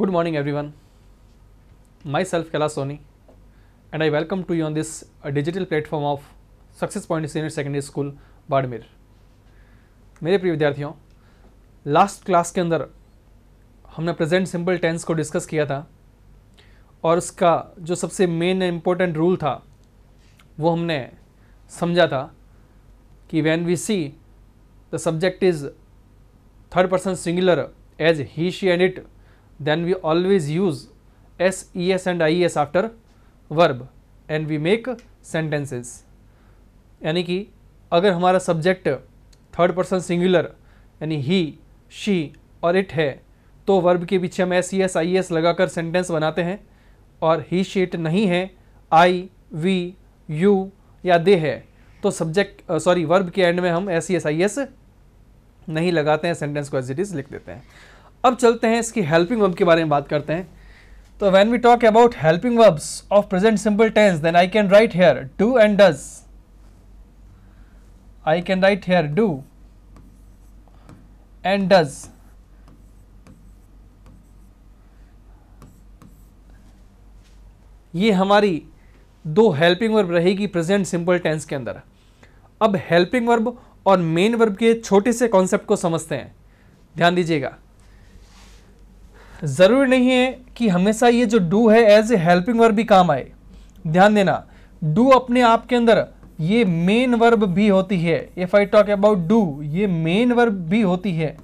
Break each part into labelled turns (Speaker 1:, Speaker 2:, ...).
Speaker 1: Good morning everyone myself Kaila Soni and I welcome to you on this digital platform of success point senior secondary school Barmer मेरे प्रिय विद्यार्थियों last class के अंदर हमने present simple tense को discuss किया था और उसका जो सबसे मेन इम्पोर्टेंट रूल था वो हमने समझा था कि when we see the subject is third person singular as he she and it then we always use s, es and is after verb and we make sentences. यानी कि अगर हमारा सब्जेक्ट थर्ड पर्सन सिंगुलर यानी ही she और it है तो verb के पीछे हम S E S I S लगाकर सेंटेंस बनाते हैं और ही शी इट नहीं है आई वी यू या दे है तो सब्जेक्ट सॉरी वर्ब के एंड में हम S E S I S नहीं लगाते हैं सेंटेंस को एज इट इज़ लिख देते हैं अब चलते हैं इसकी हेल्पिंग वर्ब के बारे में बात करते हैं तो when we talk about helping verbs of present simple tense then I can write here do and does I can write here do and does ये हमारी दो हेल्पिंग वर्ब रहेगी प्रेजेंट सिंपल टेंस के अंदर अब हेल्पिंग वर्ब और main verb के छोटे से कॉन्सेप्ट को समझते हैं ध्यान दीजिएगा ज़रूरी नहीं है कि हमेशा ये जो डू है एज ए हेल्पिंग वर्ब भी काम आए ध्यान देना डू अपने आप के अंदर ये मेन वर्ब भी होती है if I talk about do ये मेन वर्ब भी होती है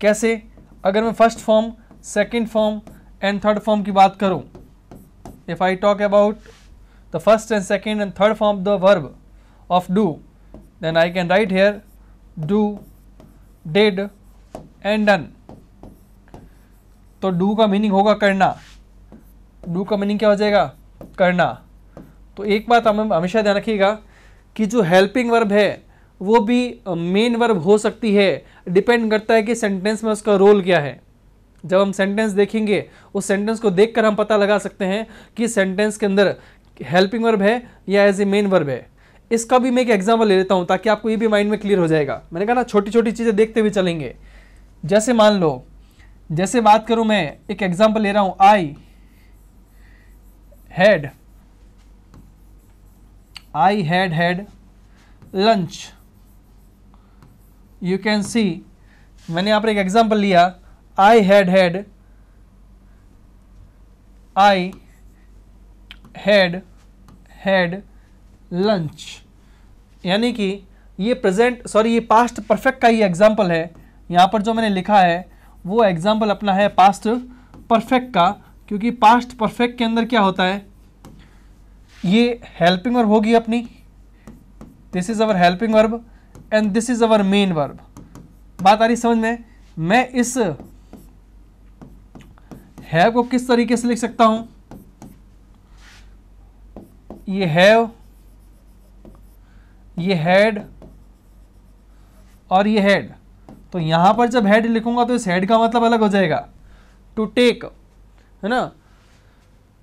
Speaker 1: कैसे अगर मैं first form second form and third form की बात करूं if I talk about the first and second and third form the verb of do then I can write here do did and done तो do का meaning होगा करना do का meaning क्या हो जाएगा करना तो एक बात हम हमेशा ध्यान रखिएगा कि जो हेल्पिंग वर्ब है वो भी मेन वर्ब हो सकती है डिपेंड करता है कि सेंटेंस में उसका रोल क्या है जब हम सेंटेंस देखेंगे उस सेंटेंस को देखकर हम पता लगा सकते हैं कि सेंटेंस के अंदर हेल्पिंग वर्ब है या एज ए मेन वर्ब है इसका भी मैं एक एग्जाम्पल ले लेता हूँ ताकि आपको ये भी माइंड में क्लियर हो जाएगा मैंने कहा ना छोटी छोटी चीज़ें देखते हुए चलेंगे जैसे मान लो जैसे बात करूं मैं एक एग्जांपल ले रहा हूं I had I had had lunch you can see मैंने यहाँ पर एक एग्जाम्पल लिया I had had I had had lunch यानी कि ये प्रेजेंट सॉरी ये पास्ट परफेक्ट का ही एग्जाम्पल है यहाँ पर जो मैंने लिखा है वो एग्जाम्पल अपना है पास्ट परफेक्ट का क्योंकि पास्ट परफेक्ट के अंदर क्या होता है ये हेल्पिंग वर्ब होगी अपनी this is our helping verb and this is our main verb बात आ रही समझ में मैं इस हैव को किस तरीके से लिख सकता हूं ये हैव ये हैड और ये हैड तो यहाँ पर जब हेड लिखूंगा तो इस हेड का मतलब अलग हो जाएगा टू टेक है ना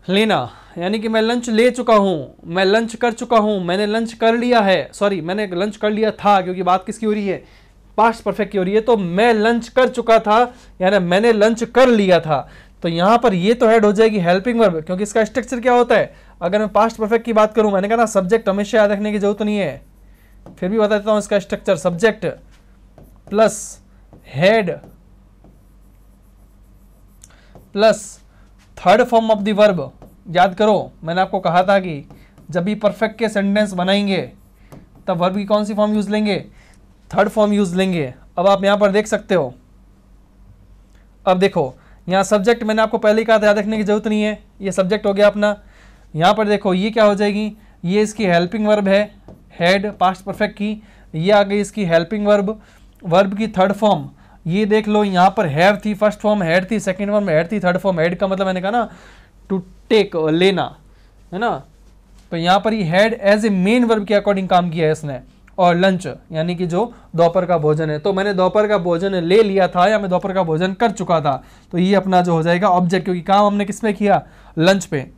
Speaker 1: लेना यानी कि मैं लंच ले चुका हूँ मैं लंच कर चुका हूँ मैंने लंच कर लिया है सॉरी मैंने लंच कर लिया था क्योंकि बात किसकी हो रही है पास्ट परफेक्ट की हो रही है तो मैं लंच कर चुका था यानी मैंने लंच कर लिया था तो यहाँ पर ये तो हेड हो जाएगी हेल्पिंग वर्ब क्योंकि इसका स्ट्रक्चर क्या होता है अगर मैं पास्ट परफेक्ट की बात करूँ मैंने कहा ना सब्जेक्ट हमेशा याद रखने की जरूरत नहीं है फिर भी बता देता हूँ इसका structure subject plus had plus third form of the verb याद करो मैंने आपको कहा था कि जब भी परफेक्ट के सेंटेंस बनाएंगे तब वर्ब की कौन सी फॉर्म यूज लेंगे थर्ड फॉर्म यूज लेंगे अब आप यहां पर देख सकते हो अब देखो यहां सब्जेक्ट मैंने आपको पहले ही कहा था याद रखने की जरूरत नहीं है ये सब्जेक्ट हो गया अपना यहां पर देखो ये क्या हो जाएगी ये इसकी हेल्पिंग वर्ब है हेड पास्ट परफेक्ट की ये आ गई इसकी हेल्पिंग वर्ब वर्ब की थर्ड फॉर्म ये देख लो यहाँ पर हैव थी फर्स्ट फॉर्म हैड थी सेकंड फॉर्म हैड थी थर्ड फॉर्म हैड का मतलब मैंने कहा ना टू टेक लेना है ना तो यहाँ पर ये had as a main verb के अकॉर्डिंग काम किया है इसने और लंच यानी कि जो दोपहर का भोजन है तो मैंने दोपहर का भोजन ले लिया था या मैं दोपहर का भोजन कर चुका था तो ये अपना जो हो जाएगा ऑब्जेक्ट क्योंकि काम हमने किस में किया लंच पे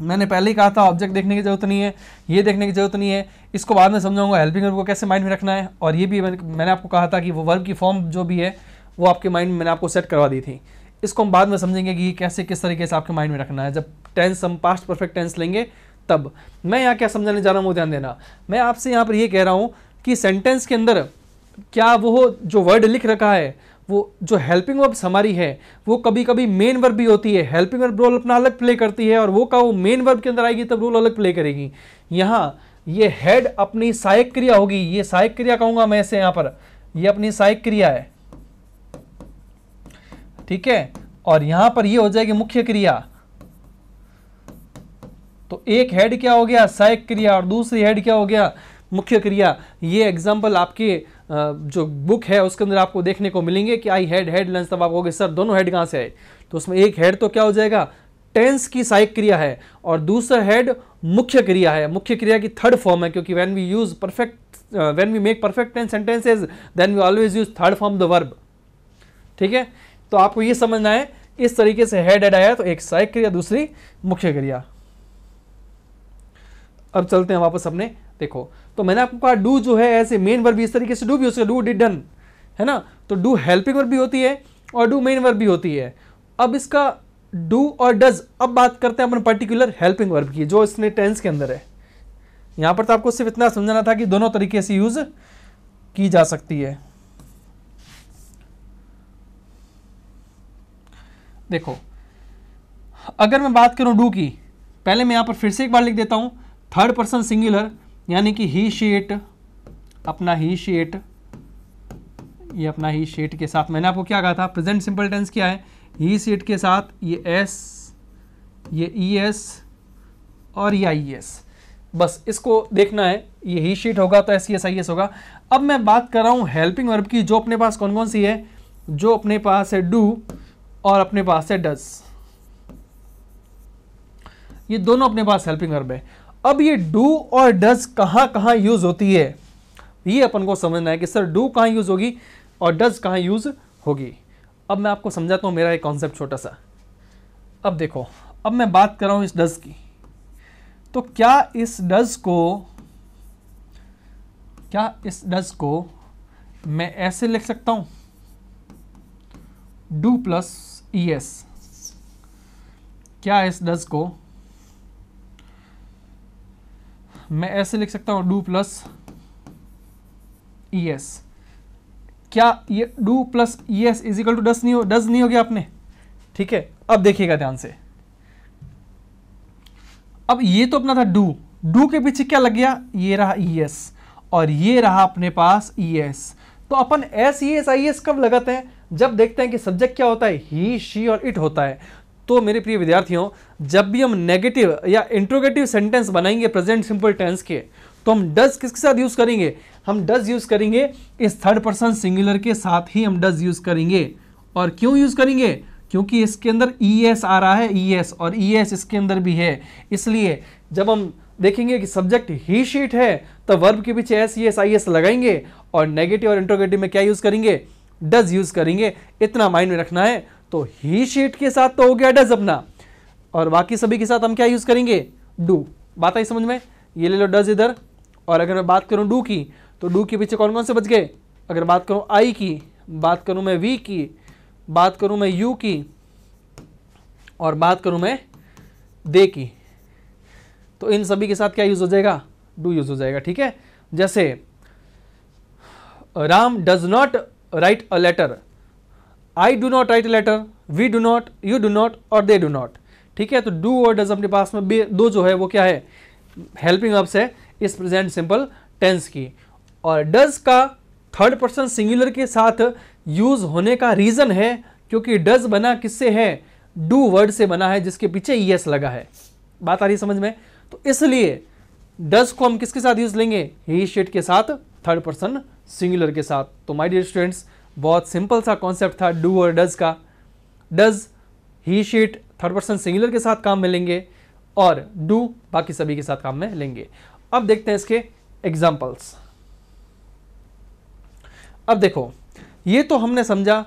Speaker 1: मैंने पहले ही कहा था ऑब्जेक्ट देखने की जरूरत नहीं है ये देखने की जरूरत नहीं है इसको बाद में समझाऊंगा हेल्पिंग वर्ब को कैसे माइंड में रखना है और ये भी मैंने आपको कहा था कि वो वर्ब की फॉर्म जो भी है वो आपके माइंड में मैंने आपको सेट करवा दी थी इसको हम बाद में समझेंगे कि कैसे किस तरीके से आपके माइंड में रखना है जब टेंस हम पास्ट परफेक्ट टेंस लेंगे तब मैं यहाँ क्या समझाने जा रहा हूँ वो ध्यान देना मैं आपसे यहाँ पर ये कह रहा हूँ कि सेंटेंस के अंदर क्या वो जो वर्ड लिख रखा है वो जो हेल्पिंग वर्ब्स हमारी है वो कभी कभी मेन वर्ब भी होती है हेल्पिंग वर्ब रोल अपना अलग प्ले करती है और वो का वो मेन वर्ब के अंदर आएगी तब रोल अलग प्ले करेगी यहाँ ये हेड अपनी सहायक क्रिया होगी ये सहायक क्रिया कहूंगा मैं इसे यहाँ पर ये अपनी सहायक क्रिया है ठीक है और यहां पर ये हो जाएगी मुख्य क्रिया तो एक हेड क्या हो गया सहायक क्रिया और दूसरी हेड क्या हो गया मुख्य क्रिया ये एग्जाम्पल आपके जो बुक है उसके अंदर आपको देखने को मिलेंगे कि आई हेड हेड लंच तब आप कहोगे सर दोनों हेड कहाँ से आए तो उसमें एक हेड तो क्या हो जाएगा टेंस की साइक क्रिया है और दूसरा हेड मुख्य क्रिया है मुख्य क्रिया की थर्ड फॉर्म है क्योंकि when we use perfect when we make perfect tense sentences then we always use third form the verb ठीक है तो आपको ये समझना है इस तरीके से हेड एड आया तो एक साइक क्रिया दूसरी मुख्य क्रिया अब चलते हैं वापस अपने देखो तो मैंने आपको कहा डू जो है ऐसे मेन वर्ब इस तरीके से डू भी हो सकता डू डिड डन है ना तो डू हेल्पिंग वर्ब भी होती है और डू मेन वर्ब भी होती है अब इसका डू और डज अब बात करते हैं अपन पर्टिकुलर हेल्पिंग वर्ब की जो इसने टेंस के अंदर है यहाँ पर तो आपको सिर्फ इतना समझाना था कि दोनों तरीके से यूज की जा सकती है देखो अगर मैं बात करूं डू की पहले मैं यहां पर फिर से एक बार लिख देता हूं थर्ड पर्सन सिंगुलर यानी कि ही शेट अपना ही शेट ये अपना ही शेट के साथ मैंने आपको क्या कहा था प्रेजेंट सिंपल टेंस क्या है ही सेट के साथ ये एस ये ई e एस और ये आई एस बस इसको देखना है ये ही शीट होगा तो एस एस आई एस होगा अब मैं बात कर रहा हूँ हेल्पिंग वर्ब की जो अपने पास कौन कौन सी है जो अपने पास है डू और अपने पास है डज ये दोनों अपने पास हेल्पिंग वर्ब है अब ये डू और डज कहाँ कहाँ यूज़ होती है ये अपन को समझना है कि सर डू कहाँ यूज़ होगी और डज कहाँ यूज़ होगी अब मैं आपको समझाता हूँ मेरा एक कॉन्सेप्ट छोटा सा अब देखो अब मैं बात कर रहा हूँ इस डज की तो क्या इस डज को क्या इस डज को मैं ऐसे लिख सकता हूँ डू प्लस ई एस क्या इस डज को मैं ऐसे लिख सकता हूँ do plus E e S क्या ये do plus E S is equal to does नहीं हो डज नहीं हो गया आपने ठीक है अब देखिएगा ध्यान से अब ये तो अपना था डू डू के पीछे क्या लग गया ये रहा ई e एस और ये रहा अपने पास ई e एस तो अपन S E S I S कब लगाते हैं जब देखते हैं कि सब्जेक्ट क्या होता है ही शी और इट होता है तो मेरे प्रिय विद्यार्थियों जब भी हम नेगेटिव या इंट्रोगेटिव सेंटेंस बनाएंगे प्रेजेंट सिंपल टेंस के तो हम डज किसके साथ यूज़ करेंगे हम डज यूज़ करेंगे इस थर्ड पर्सन सिंगुलर के साथ ही हम डज यूज़ करेंगे और क्यों यूज़ करेंगे क्योंकि इसके अंदर ई एस आ रहा है ई एस और ई एस इसके अंदर भी है इसलिए जब हम देखेंगे कि सब्जेक्ट ही शीट है तो वर्ब के पीछे S E S I S लगाएंगे और नेगेटिव और इंट्रोगेटिव में क्या यूज़ करेंगे डज यूज़ करेंगे इतना माइंड में रखना है तो ही शीट के साथ तो हो गया डज अपना और बाकी सभी के साथ हम क्या यूज करेंगे डू बात आई समझ में ये ले लो डज इधर और अगर मैं बात करूं डू की तो डू के पीछे कौन कौन से बच गए अगर बात करूं आई की बात करूं मैं वी की बात करूं मैं यू की और बात करूं मैं दे की तो इन सभी के साथ क्या यूज़ हो जाएगा डू यूज़ हो जाएगा ठीक है जैसे Ram does not write a letter I do not write letter we do not you do not और दे डू नॉट ठीक है तो डू और डज अपने पास में दो जो है वो क्या है हेल्पिंग अप्स है इस प्रेजेंट सिंपल टेंस की और डज का थर्ड पर्सन सिंगुलर के साथ यूज होने का रीज़न है क्योंकि डज बना किससे है डू वर्ड से बना है जिसके पीछे यस लगा है बात आ रही समझ में तो इसलिए डज को हम किसके साथ यूज लेंगे ही शेट के साथ थर्ड पर्सन सिंगुलर के साथ तो माय डियर स्टूडेंट्स बहुत सिंपल सा कॉन्सेप्ट था डू और डज का does he she third person singular के साथ काम में लेंगे और डू बाकी सभी के साथ काम में लेंगे अब देखते हैं इसके एग्जाम्पल्स अब देखो ये तो हमने समझा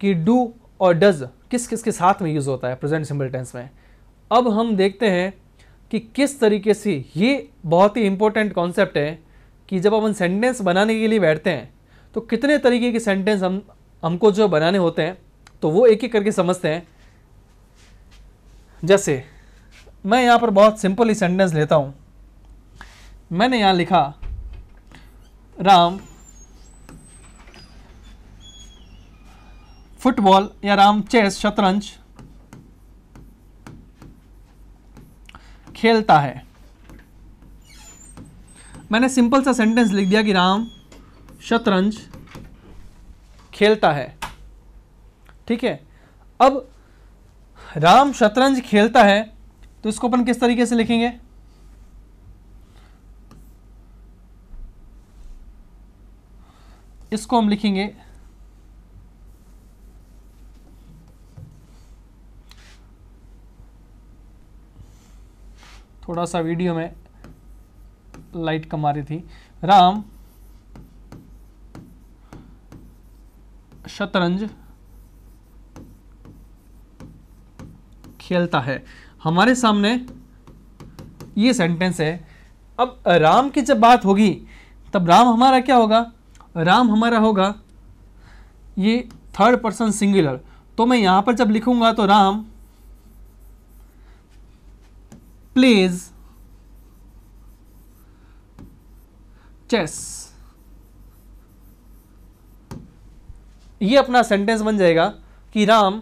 Speaker 1: कि डू और डज किस किस के साथ में यूज़ होता है प्रेजेंट सिंपल टेंस में अब हम देखते हैं कि किस तरीके से ये बहुत ही इंपॉर्टेंट कॉन्सेप्ट है कि जब अपन सेंटेंस बनाने के लिए बैठते हैं तो कितने तरीके के सेंटेंस हम हमको जो बनाने होते हैं तो वो एक एक करके समझते हैं जैसे मैं यहाँ पर बहुत सिंपल ही सेंटेंस लेता हूँ मैंने यहाँ लिखा राम फुटबॉल या राम चेस शतरंज खेलता है मैंने सिंपल सा सेंटेंस लिख दिया कि राम शतरंज खेलता है ठीक है अब राम शतरंज खेलता है तो इसको अपन किस तरीके से लिखेंगे इसको हम लिखेंगे थोड़ा सा वीडियो में लाइट कमा रही थी राम शतरंज खेलता है हमारे सामने ये सेंटेंस है अब राम की जब बात होगी तब राम हमारा क्या होगा राम हमारा होगा ये थर्ड पर्सन सिंगुलर तो मैं यहां पर जब लिखूंगा तो राम प्लेज चेस ये अपना सेंटेंस बन जाएगा कि राम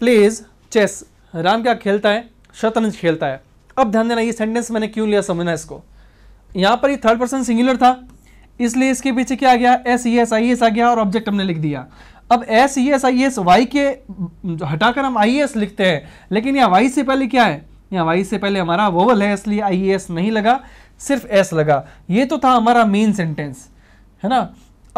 Speaker 1: प्लेज चेस राम क्या खेलता है शतरंज खेलता है अब ध्यान देना ये सेंटेंस मैंने क्यों लिया समझना इसको यहाँ पर ये थर्ड पर्सन सिंगुलर था इसलिए इसके पीछे क्या आ गया S E S I S आ गया और ऑब्जेक्ट हमने लिख दिया अब S E S I S Y के हटाकर हम आई एस e, लिखते हैं लेकिन यहाँ वाई से पहले क्या है यहाँ वाई से पहले हमारा वोवल है इसलिए आई एस e, नहीं लगा सिर्फ एस लगा ये तो था हमारा मेन सेंटेंस है ना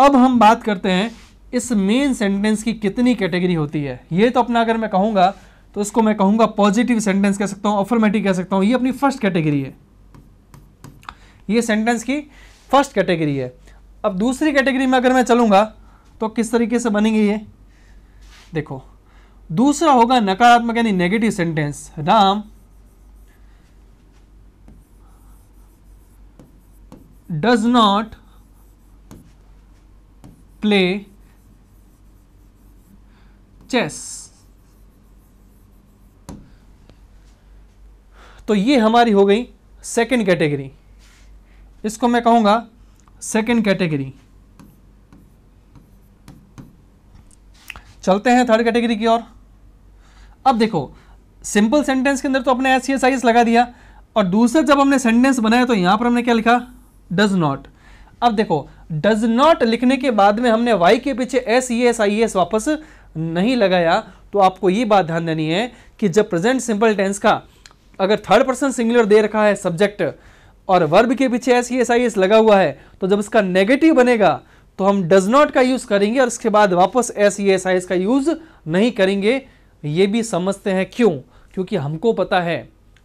Speaker 1: अब हम बात करते हैं इस मेन सेंटेंस की कितनी कैटेगरी होती है ये तो अपना अगर मैं कहूँगा तो इसको मैं कहूँगा पॉजिटिव सेंटेंस कह सकता हूँ अफर्मेटिव कह सकता हूँ ये अपनी फर्स्ट कैटेगरी है ये सेंटेंस की फर्स्ट कैटेगरी है अब दूसरी कैटेगरी में अगर मैं चलूँगा तो किस तरीके से बनेंगे ये देखो दूसरा होगा नकारात्मक यानी negative sentence Ram does not play chess तो ये हमारी हो गई सेकंड कैटेगरी इसको मैं कहूंगा सेकंड कैटेगरी चलते हैं थर्ड कैटेगरी की ओर अब देखो सिंपल सेंटेंस के अंदर तो अपने एस सी लगा दिया और दूसरा जब हमने सेंटेंस बनाया तो यहां पर हमने क्या लिखा डज नॉट अब देखो डज नॉट लिखने के बाद में हमने वाई के पीछे S E S I S वापस नहीं लगाया तो आपको ये बात ध्यान देनी है कि जब प्रेजेंट सिंपल टेंस का अगर थर्ड पर्सन सिंगुलर दे रखा है सब्जेक्ट और वर्ब के पीछे एस एस आई एस लगा हुआ है तो जब इसका नेगेटिव बनेगा तो हम डज नॉट का यूज़ करेंगे और इसके बाद वापस एस एस आई एस का यूज़ नहीं करेंगे ये भी समझते हैं क्यों क्योंकि हमको पता है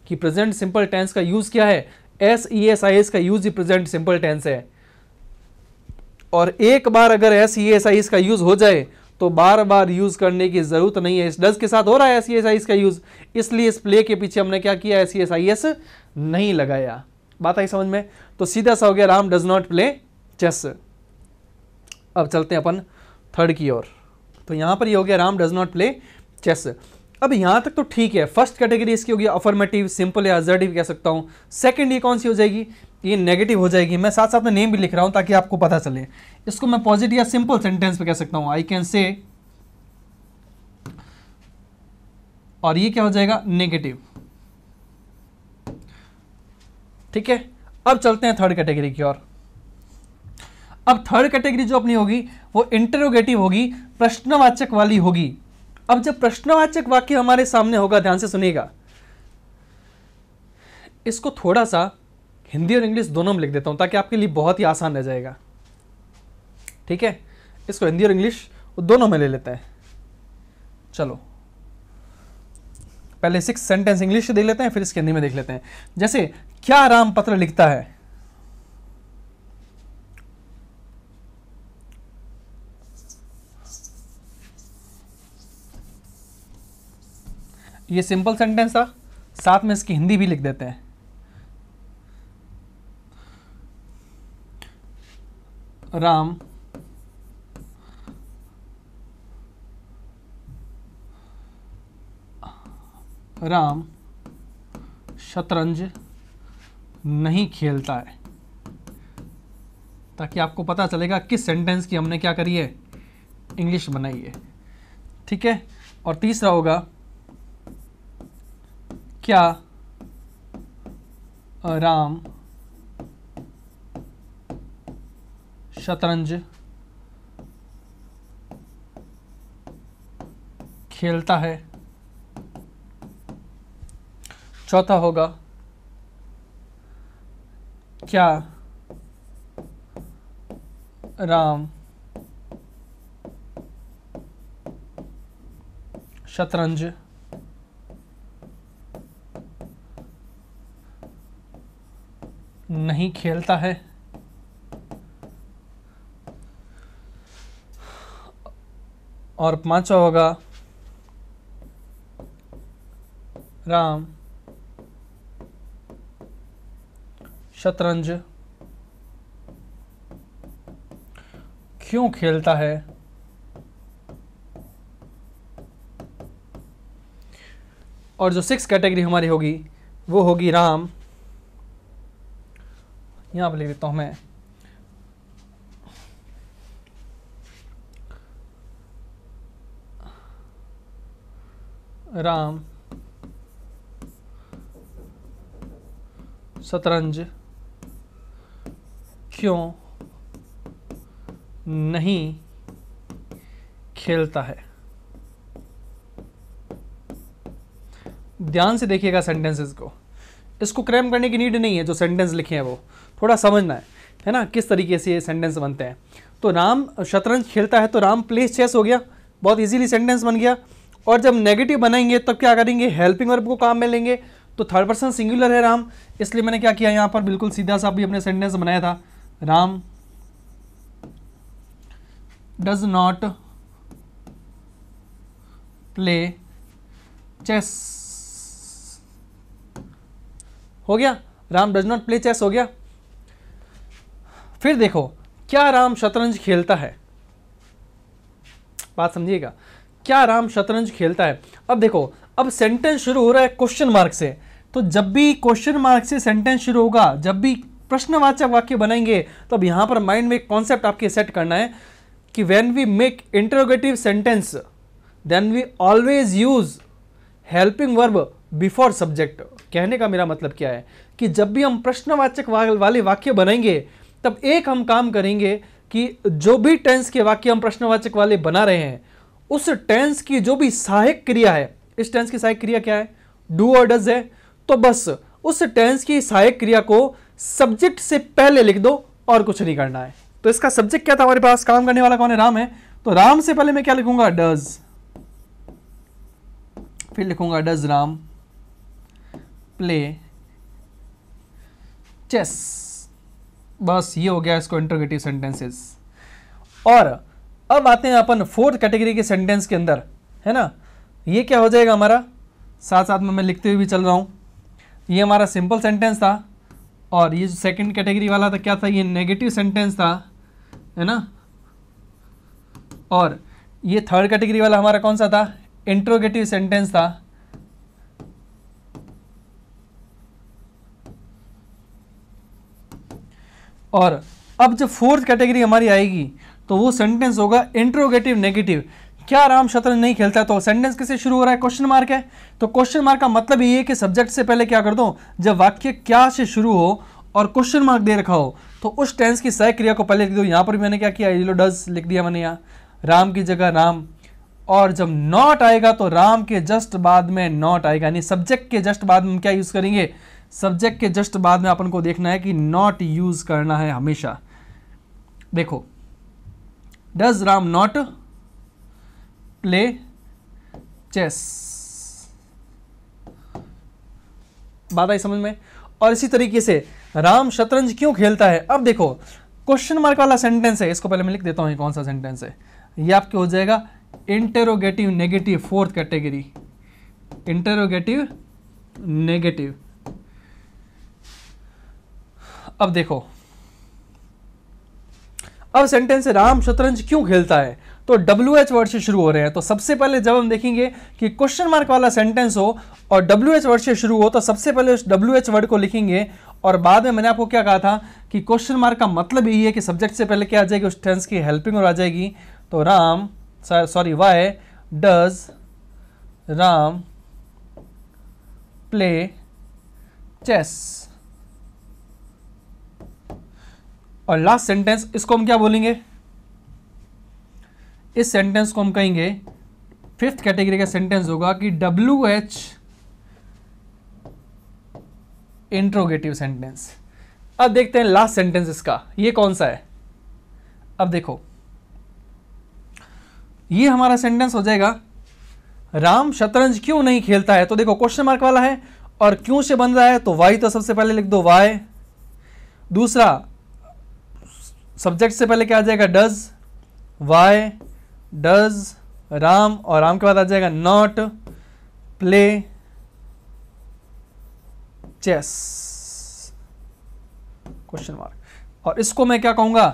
Speaker 1: कि प्रेजेंट सिंपल टेंस का यूज़ क्या है एस एस आई एस का यूज़ ही प्रेजेंट सिंपल टेंस है और एक बार अगर S E S I S का यूज़ हो जाए तो बार बार यूज़ करने की ज़रूरत नहीं है इस डज के साथ हो रहा है एस सी का यूज़ इसलिए इस प्ले के पीछे हमने क्या किया एस सी नहीं लगाया बात आई समझ में तो सीधा सा हो गया Ram does not play chess अब चलते हैं अपन थर्ड की ओर तो यहां पर ये यह हो गया Ram does not play chess अब यहां तक तो ठीक है फर्स्ट कैटेगरी इसकी होगी अफर्मेटिव सिंपल या जर्डिव कह सकता हूं सेकेंड ये कौन सी हो जाएगी ये नेगेटिव हो जाएगी मैं साथ साथ में नेम भी लिख रहा हूँ ताकि आपको पता चले इसको मैं पॉजिटिव या सिंपल सेंटेंस में कह सकता हूँ आई कैन से और ये क्या हो जाएगा नेगेटिव ठीक है अब चलते हैं थर्ड कैटेगरी की ओर अब थर्ड कैटेगरी जो अपनी होगी वो इंटरोगेटिव होगी प्रश्नवाचक वाली होगी अब जब प्रश्नवाचक वाक्य हमारे सामने होगा ध्यान से सुनिएगा इसको थोड़ा सा हिंदी और इंग्लिश दोनों में लिख देता हूँ ताकि आपके लिए बहुत ही आसान रह जाएगा ठीक है इसको हिंदी और इंग्लिश दोनों में ले लेते हैं चलो पहले सिक्स सेंटेंस इंग्लिश देख लेते हैं फिर इसके हिंदी में देख लेते हैं जैसे क्या राम पत्र लिखता है ये सिंपल सेंटेंस था साथ में इसकी हिंदी भी लिख देते हैं राम राम शतरंज नहीं खेलता है ताकि आपको पता चलेगा किस सेंटेंस की हमने क्या करी है इंग्लिश बनाई है ठीक है और तीसरा होगा क्या राम शतरंज खेलता है चौथा होगा क्या राम शतरंज नहीं खेलता है और पांचवा होगा राम शतरंज क्यों खेलता है और जो सिक्स कैटेगरी हमारी होगी वो होगी राम यहां पर लिख देता हूं मैं राम शतरंज क्यों नहीं खेलता है ध्यान से देखिएगा सेंटेंसेस को इसको क्रैम करने की नीड नहीं है जो सेंटेंस लिखे हैं वो थोड़ा समझना है है ना किस तरीके से ये सेंटेंस बनते हैं तो राम शतरंज खेलता है तो राम प्लेस चेस हो गया बहुत इजीली सेंटेंस बन गया और जब नेगेटिव बनाएंगे तब क्या करेंगे हेल्पिंग वर्ब को काम में लेंगे तो थर्ड पर्सन सिंगुलर है राम इसलिए मैंने क्या किया यहाँ पर बिल्कुल सीधा सा भी अपने सेंटेंस बनाया था Ram does not play chess हो गया Ram does not play chess हो गया फिर देखो क्या राम शतरंज खेलता है बात समझिएगा क्या राम शतरंज खेलता है अब देखो अब सेंटेंस शुरू हो रहा है क्वेश्चन मार्क से तो जब भी क्वेश्चन मार्क से सेंटेंस शुरू होगा जब भी प्रश्नवाचक वाक्य बनाएंगे तो अब यहाँ पर माइंड में एक कॉन्सेप्ट आपके सेट करना है कि when we make interrogative sentence then we always use helping verb before subject कहने का मेरा मतलब क्या है कि जब भी हम प्रश्नवाचक वाले वाक्य बनाएंगे तब एक हम काम करेंगे कि जो भी टेंस के वाक्य हम प्रश्नवाचक वाले बना रहे हैं उस टेंस की जो भी सहायक क्रिया है इस टेंस की सहायक क्रिया क्या है डू और डज है तो बस उस टेंस की सहायक क्रिया को सब्जेक्ट से पहले लिख दो और कुछ नहीं करना है तो इसका सब्जेक्ट क्या था हमारे पास काम करने वाला कौन है राम है तो राम से पहले मैं क्या लिखूंगा डज फिर लिखूंगा डज राम प्ले चेस बस ये हो गया इसको इंटरगेटिव सेंटेंसेस और अब आते हैं अपन फोर्थ कैटेगरी के सेंटेंस के अंदर है ना ये क्या हो जाएगा हमारा साथ साथ में मैं लिखते हुए भी चल रहा हूँ ये हमारा सिंपल सेंटेंस था और ये जो सेकेंड कैटेगरी वाला था क्या था ये नेगेटिव सेंटेंस था है ना और ये थर्ड कैटेगरी वाला हमारा कौन सा था इंट्रोगेटिव सेंटेंस था और अब जो फोर्थ कैटेगरी हमारी आएगी तो वो सेंटेंस होगा इंट्रोगेटिव नेगेटिव क्या राम शतरंज नहीं खेलता है तो सेंटेंस किसे शुरू हो रहा है क्वेश्चन मार्क है तो क्वेश्चन मार्क का मतलब ये है कि सब्जेक्ट से पहले क्या कर दो जब वाक्य क्या से शुरू हो और क्वेश्चन मार्क दे रखा हो तो उस टेंस की सह क्रिया को पहले लिख दो यहाँ पर मैंने क्या किया लो डज लिख दिया मैंने यहाँ राम की जगह राम और जब नॉट आएगा तो राम के जस्ट बाद में नॉट आएगा यानी सब्जेक्ट के जस्ट बाद में हम क्या यूज़ करेंगे सब्जेक्ट के जस्ट बाद में अपन को देखना है कि नॉट यूज़ करना है हमेशा देखो does ram not play chess बात आई समझ में और इसी तरीके से राम शतरंज क्यों खेलता है अब देखो क्वेश्चन मार्क वाला सेंटेंस है इसको पहले मैं लिख देता हूं कौन सा सेंटेंस है ये आपके हो जाएगा interrogative negative fourth category interrogative negative अब देखो अब सेंटेंस राम शतरंज क्यों खेलता है तो डब्ल्यू एच वर्ड से शुरू हो रहे हैं तो सबसे पहले जब हम देखेंगे कि क्वेश्चन मार्क वाला सेंटेंस हो और डब्ल्यू एच वर्ड से शुरू हो तो सबसे पहले उस डब्ल्यू एच वर्ड को लिखेंगे और बाद में मैंने आपको क्या कहा था कि क्वेश्चन मार्क का मतलब यही है कि सब्जेक्ट से पहले क्या आ जाएगी उस टेंस की हेल्पिंग और आ जाएगी तो Ram sorry why does Ram play chess और लास्ट सेंटेंस इसको हम क्या बोलेंगे इस सेंटेंस को हम कहेंगे फिफ्थ कैटेगरी का सेंटेंस होगा कि डब्ल्यू एच इंट्रोगेटिव सेंटेंस अब देखते हैं लास्ट सेंटेंस इसका ये कौन सा है अब देखो ये हमारा सेंटेंस हो जाएगा राम शतरंज क्यों नहीं खेलता है तो देखो क्वेश्चन मार्क वाला है और क्यों से बन रहा है तो वाई तो सबसे पहले लिख दो वाई दूसरा सब्जेक्ट से पहले क्या आ जाएगा डज वाई डज राम और राम के बाद आ जाएगा not play chess question mark और इसको मैं क्या कहूंगा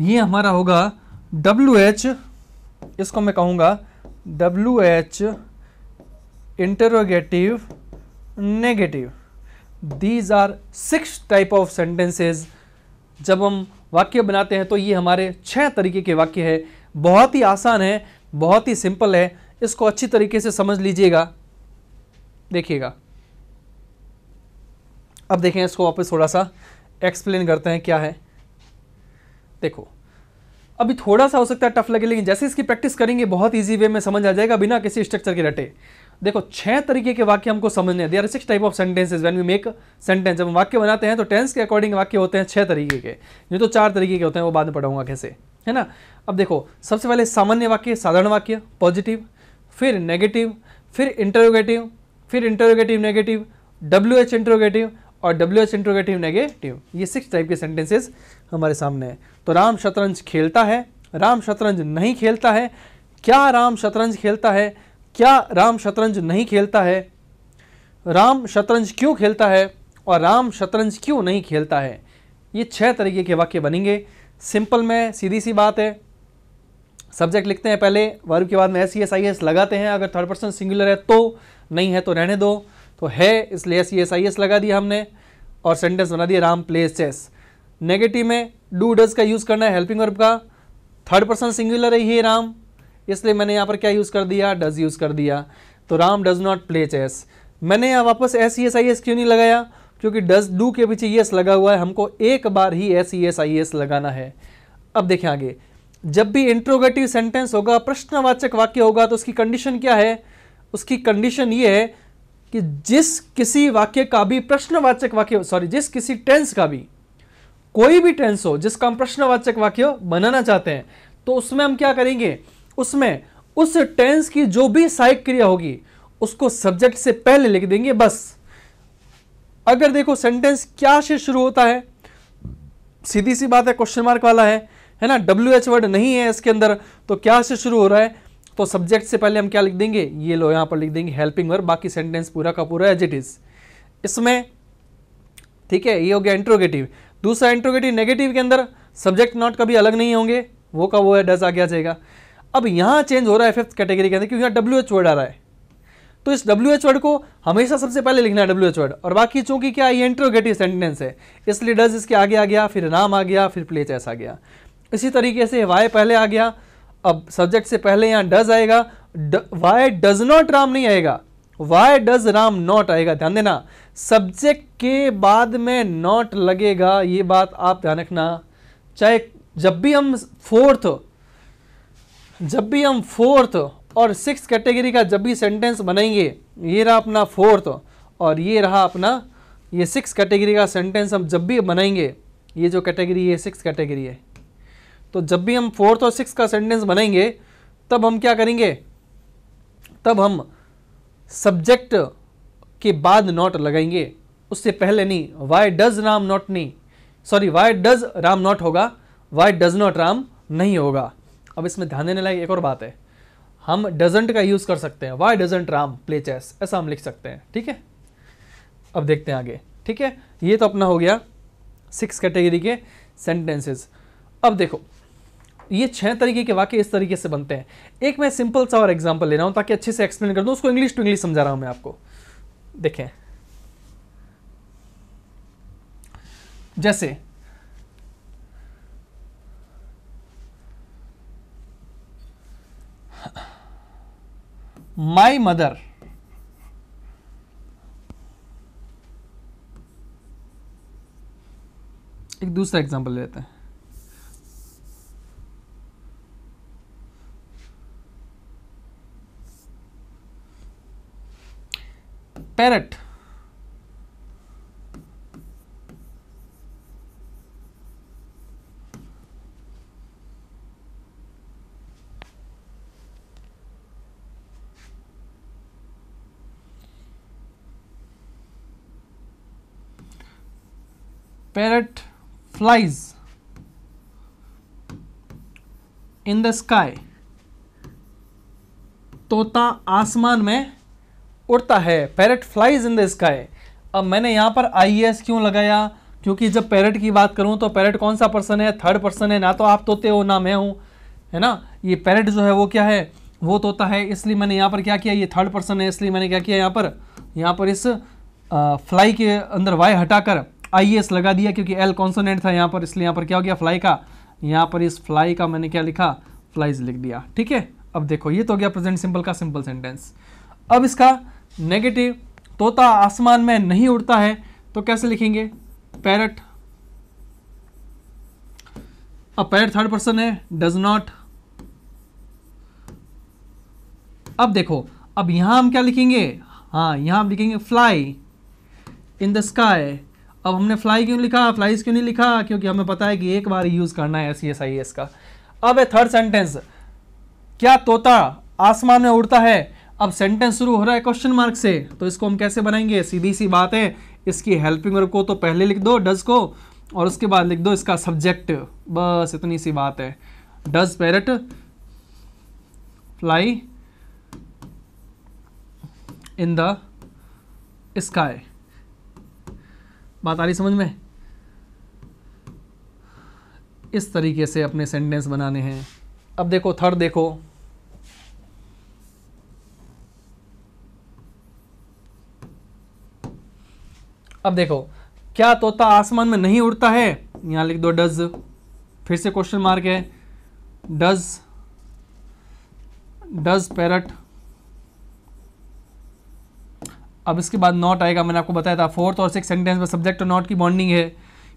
Speaker 1: ये हमारा होगा डब्ल्यू एच इसको मैं कहूंगा W H interrogative negative these are six type of sentences जब हम वाक्य बनाते हैं तो ये हमारे छह तरीके के वाक्य है बहुत ही आसान है बहुत ही सिंपल है इसको अच्छी तरीके से समझ लीजिएगा देखिएगा अब देखें इसको वापस थोड़ा सा एक्सप्लेन करते हैं क्या है देखो अभी थोड़ा सा हो सकता है टफ लगे लेकिन जैसे इसकी प्रैक्टिस करेंगे बहुत इजी वे में समझ आ जाएगा बिना किसी स्ट्रक्चर के रटे देखो छह तरीके के वाक्य हमको समझने they are six type of sentences when we make sentence जब हम वाक्य बनाते हैं तो टेंस के अकॉर्डिंग वाक्य होते हैं छह तरीके के जो तो चार तरीके के होते हैं वो बाद में पढ़ाऊंगा कैसे है ना अब देखो सबसे पहले सामान्य वाक्य साधारण वाक्य पॉजिटिव फिर नेगेटिव फिर इंटरोगेटिव फिर interrogative negative W H interrogative और डब्ल्यू एच इंटरोगेटिव नेगेटिव ये सिक्स टाइप के सेंटेंसेज हमारे सामने हैं तो राम शतरंज खेलता है राम शतरंज नहीं खेलता है क्या राम शतरंज खेलता है क्या राम शतरंज नहीं खेलता है राम शतरंज क्यों खेलता है और राम शतरंज क्यों नहीं खेलता है ये छह तरीके के वाक्य बनेंगे सिंपल में सीधी सी बात है सब्जेक्ट लिखते हैं पहले वर्ब के बाद में S C S I S लगाते हैं अगर थर्ड पर्सन सिंगुलर है तो नहीं है तो रहने दो तो है इसलिए S C S I S लगा दिया हमने और सेंटेंस बना दिया राम प्लेस चेस नेगेटिव में डू डज का यूज़ करना है हेल्पिंग वर्ब का थर्ड पर्सन सिंगुलर है ही राम इसलिए मैंने यहाँ पर क्या यूज़ कर दिया डज यूज़ कर दिया तो Ram does not play chess मैंने यहाँ वापस S E S I S क्यों नहीं लगाया क्योंकि डज डू के पीछे एस लगा हुआ है हमको एक बार ही S E S I S लगाना है अब देखें आगे जब भी इंट्रोगेटिव सेंटेंस होगा प्रश्नवाचक वाक्य होगा तो उसकी कंडीशन क्या है उसकी कंडीशन ये है कि जिस किसी वाक्य का भी प्रश्नवाचक वाक्य सॉरी जिस किसी टेंस का भी कोई भी टेंस हो जिसका हम प्रश्नवाचक वाक्य बनाना चाहते हैं तो उसमें हम क्या करेंगे उसमें उस टेंस की जो भी सहायक क्रिया होगी उसको सब्जेक्ट से पहले लिख देंगे बस अगर देखो सेंटेंस क्या से शुरू होता है सीधी सी बात है क्वेश्चन मार्क वाला है है ना डब्ल्यू एच वर्ड नहीं है इसके अंदर तो क्या से शुरू हो रहा है तो सब्जेक्ट से पहले हम क्या लिख देंगे ये लो यहां पर लिख देंगे हेल्पिंग वर्ब बाकी सेंटेंस पूरा का पूरा एज इट इज़ इसमें ठीक है ये हो गया इंट्रोगेटिव दूसरा इंट्रोगेटिव नेगेटिव के अंदर सब्जेक्ट नॉट कभी अलग नहीं होंगे वो का वो है डज आ गया जाएगा अब यहाँ चेंज हो रहा है फिफ्थ कैटेगरी के अंदर क्योंकि यहाँ डब्ल्यू एच वर्ड आ रहा है तो इस डब्ल्यू एच वर्ड को हमेशा सबसे पहले लिखना है डब्ल्यू एच वर्ड और बाकी चूंकि क्या ये इंट्रोगेटिव सेंटेंस है इसलिए डज इसके आगे आ गया फिर नाम आ गया फिर प्ले ऐसा आ गया इसी तरीके से वाई पहले आ गया अब सब्जेक्ट से पहले यहाँ डज आएगा वाई डज नॉट राम नहीं आएगा वाई डज राम नॉट आएगा ध्यान देना सब्जेक्ट के बाद में नॉट लगेगा ये बात आप ध्यान रखना चाहे जब भी हम फोर्थ जब भी हम फोर्थ और सिक्स कैटेगरी का जब भी सेंटेंस बनाएंगे ये रहा अपना फोर्थ और ये रहा अपना ये सिक्स कैटेगरी का सेंटेंस हम जब भी बनाएंगे ये जो कैटेगरी है सिक्स कैटेगरी है तो जब भी हम फोर्थ और सिक्स का सेंटेंस बनाएंगे तब हम क्या करेंगे तब हम सब्जेक्ट के बाद नॉट लगाएंगे उससे पहले नहीं वाई डज राम नॉट नहीं sorry why does Ram not होगा वाई डज नॉट राम नहीं होगा अब इसमें ध्यान देने लायक एक और बात है हम डजेंट का यूज़ कर सकते हैं why doesn't Ram play chess ऐसा हम लिख सकते हैं ठीक है अब देखते हैं आगे ठीक है ये तो अपना हो गया सिक्स कैटेगरी के सेंटेंसेस अब देखो ये छह तरीके के वाक्य इस तरीके से बनते हैं एक मैं सिंपल सा और एग्जांपल ले रहा हूं ताकि अच्छे से एक्सप्लेन कर दूं उसको इंग्लिश टू इंग्लिश समझा रहा हूँ मैं आपको देखें जैसे my mother एक दूसरा एग्जाम्पल लेते हैं parrot parrot flies in the sky तोता आसमान में उड़ता है parrot flies in the sky अब मैंने यहाँ पर आई e क्यों लगाया क्योंकि जब पैरट की बात करूँ तो पैरट कौन सा पर्सन है थर्ड पर्सन है ना तो आप तोते हो ना मैं हूँ है ना ये पैरट जो है वो क्या है वो तोता है इसलिए मैंने यहाँ पर क्या किया ये थर्ड पर्सन है इसलिए मैंने क्या किया यहाँ पर यहाँ पर इस आ, फ्लाई के अंदर वाई हटाकर आई एस e लगा दिया क्योंकि एल कॉन्सोनेंट था यहाँ पर इसलिए यहाँ पर क्या हो गया फ्लाई का यहाँ पर इस फ्लाई का मैंने क्या लिखा फ्लाइज लिख दिया ठीक है अब देखो ये तो हो गया प्रेजेंट सिंपल का सिंपल सेंटेंस अब इसका नेगेटिव तोता आसमान में नहीं उड़ता है तो कैसे लिखेंगे पैरट अब पैरट थर्ड पर्सन है डज नॉट अब देखो अब यहां हम क्या लिखेंगे हाँ यहां हम लिखेंगे फ्लाई इन द स्काई अब हमने फ्लाई क्यों लिखा फ्लाइज क्यों नहीं लिखा क्योंकि हमें पता है कि एक बार यूज़ करना है सी एस आई एस का अब है थर्ड सेंटेंस क्या तोता आसमान में उड़ता है अब सेंटेंस शुरू हो रहा है क्वेश्चन मार्क से तो इसको हम कैसे बनाएंगे सीधी सी बात है इसकी हेल्पिंग वर्ब को तो पहले लिख दो डज को और उसके बाद लिख दो इसका सब्जेक्ट बस इतनी सी बात है does parrot fly in the sky बात आ रही समझ में इस तरीके से अपने सेंटेंस बनाने हैं अब देखो थर्ड देखो अब देखो क्या तोता आसमान में नहीं उड़ता है यहां लिख दो डज फिर से क्वेश्चन मार्क है डज डज पैरट अब इसके बाद नॉट आएगा मैंने आपको बताया था फोर्थ और सिक्स सेंटेंस में सब्जेक्ट और नॉट की बॉन्डिंग है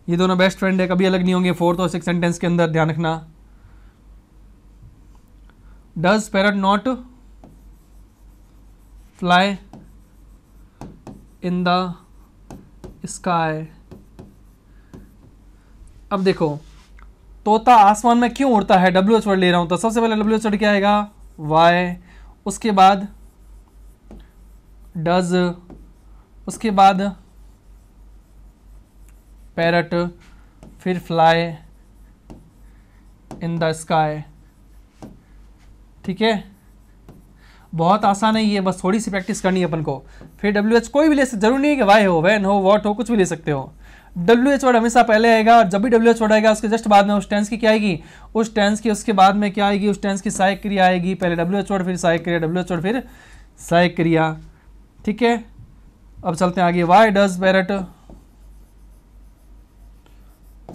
Speaker 1: ये दोनों बेस्ट फ्रेंड है कभी अलग नहीं होंगे फोर्थ और सिक्स सेंटेंस के अंदर ध्यान रखना does parrot not fly in the sky अब देखो तोता आसमान में क्यों उड़ता है डब्ल्यू एच वर्ड ले रहा हूं तो सबसे पहले डब्ल्यू एच वर्ड क्या आएगा वाई उसके बाद डज उसके बाद पैरट फिर फ्लाई इन द स्काई ठीक है बहुत आसान है ये बस थोड़ी सी प्रैक्टिस करनी है अपन को फिर डब्ल्यू एच कोई भी ले सकते जरूरी नहीं है कि वाई हो वैन हो वॉट हो कुछ भी ले सकते हो डब्ल्यू एच वर्ड हमेशा पहले आएगा और जब भी डब्ल्यू एच वर्ड आएगा उसके जस्ट बाद में उस टेंस की क्या आएगी उस टेंस की उसके बाद में क्या आएगी उस टेंस की सहायक क्रिया आएगी पहले डब्ल्यू एच वर्ड फिर सहायक क्रिया डब्ल्यू एच वर्ड फिर सहायक क्रिया ठीक है अब चलते हैं आगे why does parrot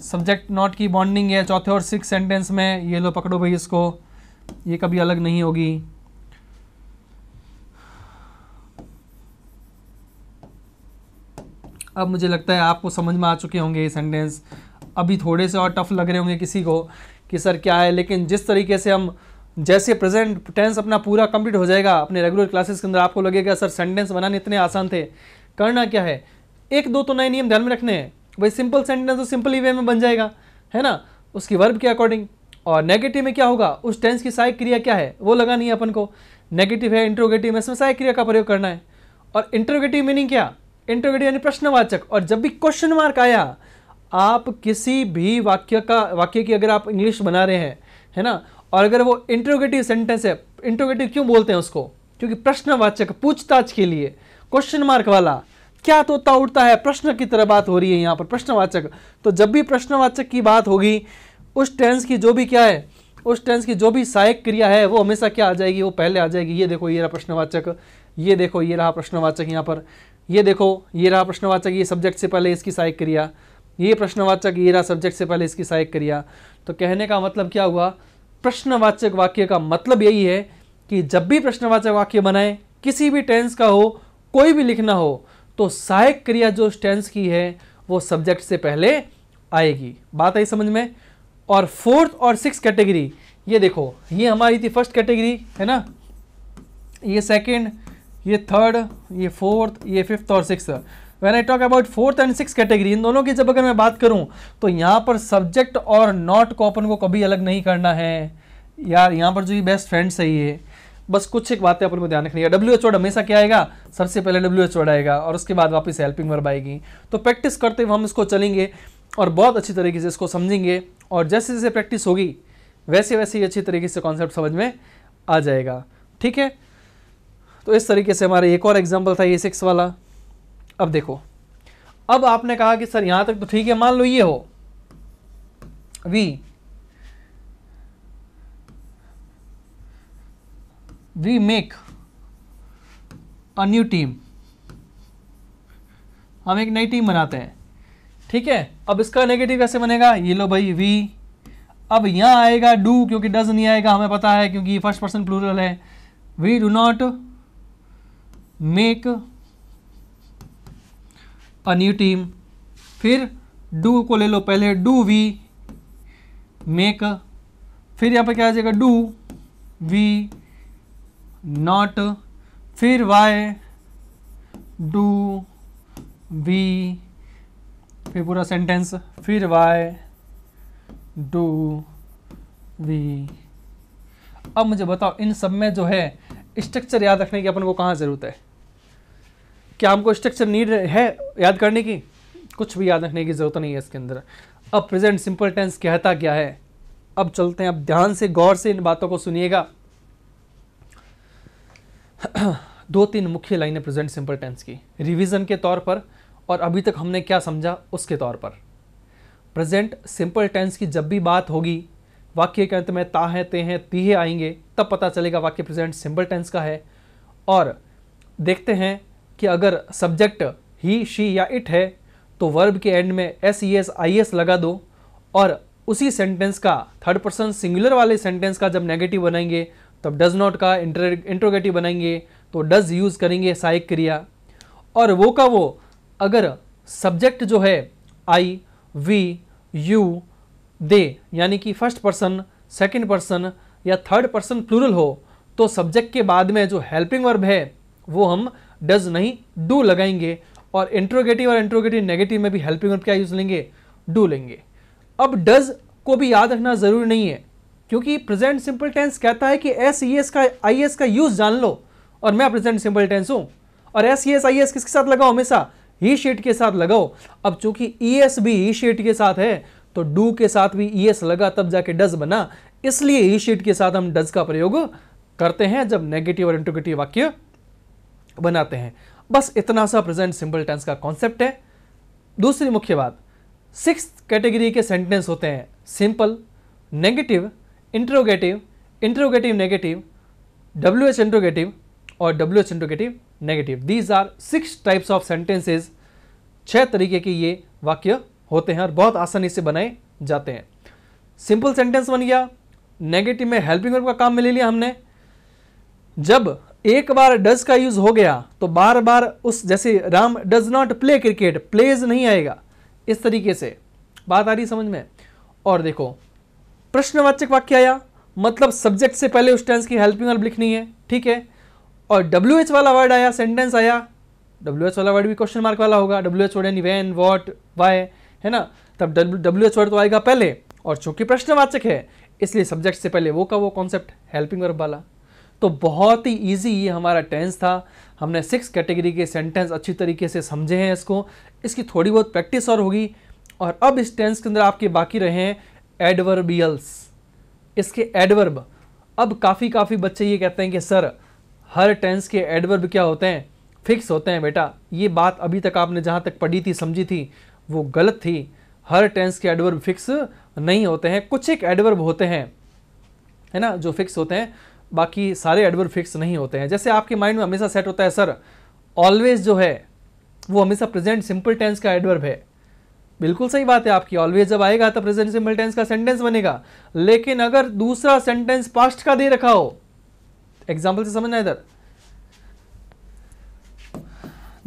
Speaker 1: subject not की बॉन्डिंग है चौथे और सिक्स सेंटेंस में ये लो पकड़ो भाई इसको ये कभी अलग नहीं होगी अब मुझे लगता है आपको समझ में आ चुके होंगे ये सेंटेंस अभी थोड़े से और टफ लग रहे होंगे किसी को कि सर क्या है लेकिन जिस तरीके से हम जैसे प्रेजेंट टेंस अपना पूरा कंप्लीट हो जाएगा अपने रेगुलर क्लासेस के अंदर आपको लगेगा सर सेंटेंस बनाने इतने आसान थे करना क्या है एक दो तो नए नियम ध्यान में रखने हैं भाई सिंपल सेंटेंस तो सिंपल ही वे में बन जाएगा है ना उसकी वर्ब के अकॉर्डिंग और नेगेटिव में क्या होगा उस टेंस की सहायक क्रिया क्या है वो लगानी है अपन को नेगेटिव है इंट्रोगेटिव में इसमें सहायक क्रिया का प्रयोग करना है और इंट्रोगेटिव मीनिंग क्या इंट्रोगेटिव यानी प्रश्नवाचक और जब भी क्वेश्चन मार्क आया आप किसी भी वाक्य का वाक्य की अगर आप इंग्लिश बना रहे हैं है ना और अगर वो इंट्रोगेटिव सेंटेंस है इंट्रोगेटिव क्यों बोलते हैं उसको क्योंकि प्रश्नवाचक पूछताछ के लिए क्वेश्चन मार्क वाला क्या तोता उड़ता है प्रश्न की तरह बात हो रही है यहाँ पर प्रश्नवाचक तो जब भी प्रश्नवाचक की बात होगी उस टेंस की जो भी क्या है उस टेंस की जो भी सहायक क्रिया है वो हमेशा क्या आ जाएगी वो पहले आ जाएगी ये देखो ये रहा प्रश्नवाचक ये देखो ये रहा प्रश्नवाचक यहाँ पर ये देखो ये रहा प्रश्नवाचक ये सब्जेक्ट से पहले इसकी सहायक क्रिया ये प्रश्नवाचक ये रहा सब्जेक्ट से पहले इसकी सहायक क्रिया तो कहने का मतलब क्या हुआ प्रश्नवाचक वाक्य का मतलब यही है कि जब भी प्रश्नवाचक वाक्य बनाए किसी भी टेंस का हो कोई भी लिखना हो तो सहायक क्रिया जो टेंस की है वो सब्जेक्ट से पहले आएगी बात आई समझ में और फोर्थ और सिक्स कैटेगरी ये देखो ये हमारी थी फर्स्ट कैटेगरी है ना ये सेकंड ये थर्ड ये फोर्थ ये फिफ्थ और six when I talk about fourth and six category इन दोनों की जब अगर मैं बात करूँ तो यहाँ पर सब्जेक्ट और नॉट को अपन को कभी अलग नहीं करना है यार यहाँ पर जो ये बेस्ट फ्रेंड्स है ये बस कुछ एक बातें अपन को ध्यान रखनी है डब्ल्यू एच हमेशा क्या आएगा सबसे पहले डब्ल्यू एच आएगा और उसके बाद वापस हेल्पिंग वर्ब आएगी तो प्रैक्टिस करते हुए हम इसको चलेंगे और बहुत अच्छी तरीके से इसको समझेंगे और जैसे जैसे प्रैक्टिस होगी वैसे वैसे ही अच्छी तरीके से कॉन्सेप्ट समझ में आ जाएगा ठीक है तो इस तरीके से हमारा एक और एग्जाम्पल था ये सिक्स वाला अब देखो अब आपने कहा कि सर यहां तक तो ठीक है मान लो ये हो we we make a new team हम एक नई टीम बनाते हैं ठीक है अब इसका नेगेटिव कैसे बनेगा ये लो भाई वी अब यहां आएगा डू क्योंकि डज नहीं आएगा हमें पता है क्योंकि फर्स्ट पर्सन प्लूरल है we do not make a new team फिर डू को ले लो पहले डू वी मेक फिर यहाँ पे क्या आ जाएगा डू वी नॉट फिर वाई डू वी फिर पूरा सेंटेंस फिर वाई डू वी अब मुझे बताओ इन सब में जो है स्ट्रक्चर याद रखने की अपन को कहाँ ज़रूरत है क्या हमको स्ट्रक्चर नीड है याद करने की कुछ भी याद रखने की ज़रूरत नहीं है इसके अंदर अब प्रेजेंट सिंपल टेंस कहता क्या है अब चलते हैं अब ध्यान से गौर से इन बातों को सुनिएगा दो तीन मुख्य लाइनें प्रेजेंट सिंपल टेंस की रिवीजन के तौर पर और अभी तक हमने क्या समझा उसके तौर पर प्रेजेंट सिंपल टेंस की जब भी बात होगी वाक्य के अंत में ता हैं ते हैं तीहे आएंगे तब पता चलेगा वाक्य प्रेजेंट सिंपल टेंस का है और देखते हैं कि अगर सब्जेक्ट ही शी या इट है तो वर्ब के एंड में S E S I S लगा दो और उसी सेंटेंस का थर्ड पर्सन सिंगुलर वाले सेंटेंस का जब नेगेटिव बनाएंगे तब डज नॉट का इंट्रोगेटिव बनाएंगे तो डज यूज़ करेंगे सहायक क्रिया और वो का वो अगर सब्जेक्ट जो है आई वी यू दे यानी कि फर्स्ट पर्सन सेकेंड पर्सन या थर्ड पर्सन प्लूरल हो तो सब्जेक्ट के बाद में जो हेल्पिंग वर्ब है वो हम डज नहीं डू लगाएंगे और इंट्रोगेटिव और इंट्रोगेटिव नेगेटिव में भी हेल्पिंग वर्ब क्या यूज़ लेंगे डू लेंगे अब डज को भी याद रखना ज़रूरी नहीं है क्योंकि प्रेजेंट सिंपल टेंस कहता है कि एस ई एस का आई एस का यूज़ जान लो और मैं प्रेजेंट सिंपल टेंस हूं और S E S I S किसके साथ लगाओ हमेशा ई e शेट के साथ लगाओ अब चूंकि ई e, एस भी ई e शेट के साथ है तो डू के साथ भी ई एस लगा तब जाके डज बना इसलिए ई शेट के साथ हम डज का प्रयोग करते हैं जब नेगेटिव और इंट्रोगेटिव वाक्य बनाते हैं बस इतना सा प्रेजेंट सिंपल टेंस का कॉन्सेप्ट है दूसरी मुख्य बात सिक्स कैटेगरी के सेंटेंस होते हैं simple negative interrogative interrogative negative W H interrogative और W H interrogative negative these are six types of sentences छः तरीके के ये वाक्य होते हैं और बहुत आसानी से बनाए जाते हैं सिंपल सेंटेंस बन गया नेगेटिव में हेल्पिंग वर्ब का काम में ले लिया हमने जब एक बार डज का यूज हो गया तो बार बार उस जैसे Ram does not play cricket plays नहीं आएगा इस तरीके से बात आ रही समझ में और देखो प्रश्नवाचक वाक्य आया मतलब सब्जेक्ट से पहले उस टेंस की हेल्पिंग वर्ब लिखनी है ठीक है और डब्ल्यू एच वाला वर्ड आया सेंटेंस आया डब्ल्यू एच वाला वर्ड भी क्वेश्चन मार्क वाला होगा डब्ल्यू एच वर्ड यानी वैन वॉट वाई है ना तब डब्ल्यू एच वर्ड तो आएगा पहले और चूंकि प्रश्नवाचक है इसलिए सब्जेक्ट से पहले वो का वो कॉन्सेप्ट हेल्पिंग वर्ब वाला तो बहुत ही ईजी ये हमारा टेंस था हमने सिक्स कैटेगरी के सेंटेंस अच्छी तरीके से समझे हैं इसको इसकी थोड़ी बहुत प्रैक्टिस और होगी और अब इस टेंस के अंदर आपके बाकी रहे हैं एडवर्बियल्स इसके एडवर्ब अब काफ़ी काफ़ी बच्चे ये कहते हैं कि सर हर टेंस के एडवर्ब क्या होते हैं फिक्स होते हैं बेटा ये बात अभी तक आपने जहाँ तक पढ़ी थी समझी थी वो गलत थी हर टेंस के एडवर्ब फिक्स नहीं होते हैं कुछ एक एडवर्ब होते हैं है ना जो फिक्स होते हैं बाकी सारे एडवर्ब फिक्स नहीं होते हैं जैसे आपके माइंड में हमेशा सेट होता है सर ऑलवेज जो है वो हमेशा प्रेजेंट सिंपल टेंस का एडवर्ब है बिल्कुल सही बात है आपकी ऑलवेज जब आएगा तो प्रेजेंट सिंपल टेंस का सेंटेंस बनेगा लेकिन अगर दूसरा सेंटेंस पास्ट का दे रखा हो एग्जाम्पल से समझना इधर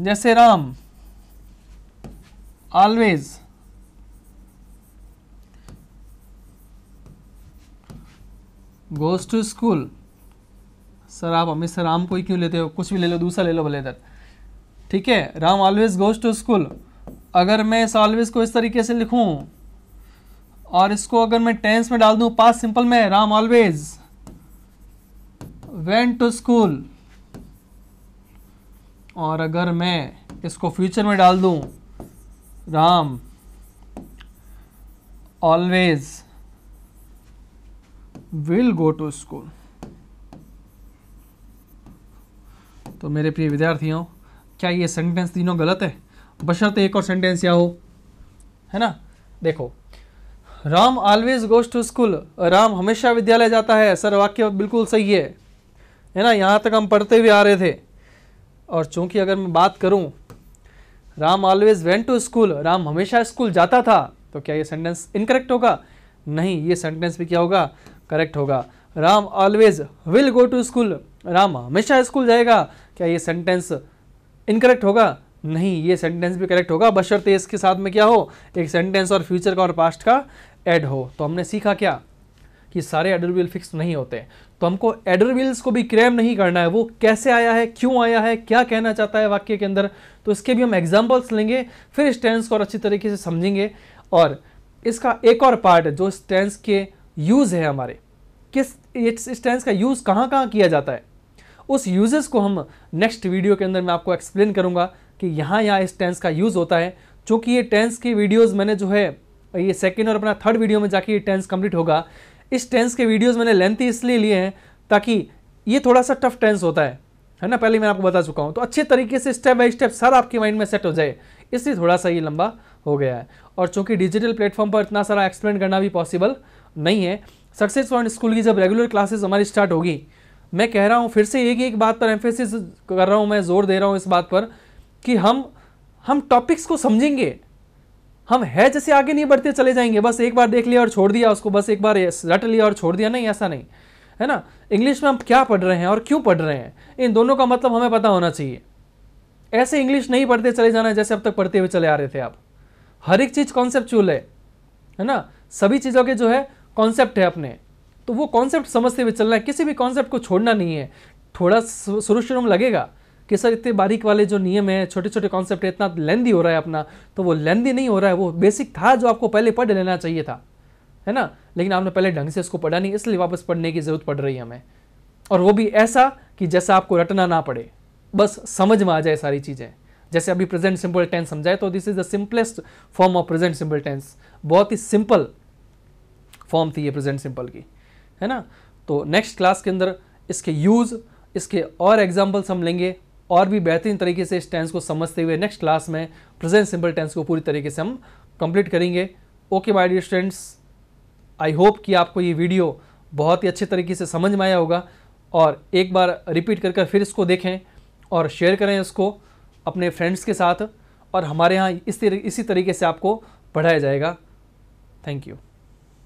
Speaker 1: जैसे Ram always goes to school sir आप हमेशा राम को ही क्यों लेते हो कुछ भी ले लो दूसरा ले लो भले इधर ठीक है Ram always goes to school अगर मैं इस ऑलवेज को इस तरीके से लिखूं और इसको अगर मैं टेंस में डाल दूं पास सिंपल में Ram always went to school और अगर मैं इसको फ्यूचर में डाल दूं Ram always will go to school तो मेरे प्रिय विद्यार्थियों क्या ये सेंटेंस तीनों गलत है बशर्त एक और सेंटेंस या हो है ना देखो Ram always goes to school Ram हमेशा विद्यालय जाता है सर वाक्य बिल्कुल सही है है ना यहाँ तक हम पढ़ते हुए आ रहे थे और चूंकि अगर मैं बात करूँ Ram always went to school Ram हमेशा स्कूल जाता था तो क्या ये सेंटेंस इनकरेक्ट होगा नहीं ये सेंटेंस भी क्या होगा करेक्ट होगा Ram always will go to school Ram हमेशा स्कूल जाएगा क्या ये सेंटेंस इनकरेक्ट होगा नहीं ये सेंटेंस भी करेक्ट होगा बशर्ते इसके साथ में क्या हो एक सेंटेंस और फ्यूचर का और पास्ट का एड हो तो हमने सीखा क्या कि सारे एडरविल फिक्स नहीं होते तो हमको एडरविल्स को भी क्रैम नहीं करना है वो कैसे आया है क्यों आया है क्या कहना चाहता है वाक्य के अंदर तो इसके भी हम एग्जाम्पल्स लेंगे फिर स्टेंस को और अच्छी तरीके से समझेंगे और इसका एक और पार्ट जो स्टेंस के यूज़ है हमारे किस इट्स स्टेंस का यूज़ कहाँ कहाँ किया जाता है उस यूजेस को हम नेक्स्ट वीडियो के अंदर मैं आपको एक्सप्लेन करूँगा कि यहाँ यहाँ इस टेंस का यूज़ होता है चूँकि ये टेंस की वीडियोज़ मैंने जो है ये सेकेंड और अपना थर्ड वीडियो में जाके ये टेंस कंप्लीट होगा इस टेंस के वीडियोज़ मैंने लेंथी इसलिए लिए हैं ताकि ये थोड़ा सा टफ टेंस होता है है ना पहले मैं आपको बता चुका हूँ तो अच्छे तरीके से स्टेप बाई स्टेप सर आपके माइंड में सेट हो जाए इसलिए थोड़ा सा ये लंबा हो गया है और चूँकि डिजिटल प्लेटफॉर्म पर इतना सारा एक्सप्लेन करना भी पॉसिबल नहीं है सक्सेस पॉइंट स्कूल की जब रेगुलर क्लासेस हमारी स्टार्ट होगी मैं कह रहा हूँ फिर से एक एक बात पर एम्फेसिस कर रहा हूँ मैं जोर दे रहा हूँ इस बात पर कि हम हम टॉपिक्स को समझेंगे हम है जैसे आगे नहीं बढ़ते चले जाएंगे बस एक बार देख लिया और छोड़ दिया उसको बस एक बार रट लिया और छोड़ दिया नहीं ऐसा नहीं है ना इंग्लिश में हम क्या पढ़ रहे हैं और क्यों पढ़ रहे हैं इन दोनों का मतलब हमें पता होना चाहिए ऐसे इंग्लिश नहीं पढ़ते चले जाना जैसे अब तक पढ़ते हुए चले आ रहे थे आप हर एक चीज़ कॉन्सेप्चुअल है है ना सभी चीज़ों के जो है कॉन्सेप्ट है अपने तो वो कॉन्सेप्ट समझते हुए चलना है किसी भी कॉन्सेप्ट को छोड़ना नहीं है थोड़ा शुरू शुरू में लगेगा कि सर इतने बारीक वाले जो नियम है छोटे छोटे कॉन्सेप्ट है इतना लेंदी हो रहा है अपना तो वो लेंदी नहीं हो रहा है वो बेसिक था जो आपको पहले पढ़ लेना चाहिए था है ना लेकिन आपने पहले ढंग से इसको पढ़ा नहीं इसलिए वापस पढ़ने की ज़रूरत पड़ रही है हमें और वो भी ऐसा कि जैसा आपको रटना ना पड़े बस समझ में आ जाए सारी चीज़ें जैसे अभी प्रेजेंट सिंपल टेंस समझाए तो this is the simplest form of present simple tense बहुत ही सिंपल फॉर्म थी ये प्रेजेंट सिंपल की है ना तो नेक्स्ट क्लास के अंदर इसके यूज़ इसके और एग्जाम्पल्स हम लेंगे और भी बेहतरीन तरीके से इस टेंस को समझते हुए नेक्स्ट क्लास में प्रेजेंट सिंपल टेंस को पूरी तरीके से हम कंप्लीट करेंगे okay my dear students I hope कि आपको ये वीडियो बहुत ही अच्छे तरीके से समझ में आया होगा और एक बार रिपीट कर कर फिर इसको देखें और शेयर करें इसको अपने फ्रेंड्स के साथ और हमारे यहाँ इस इसी तरीके से आपको पढ़ाया जाएगा थैंक यू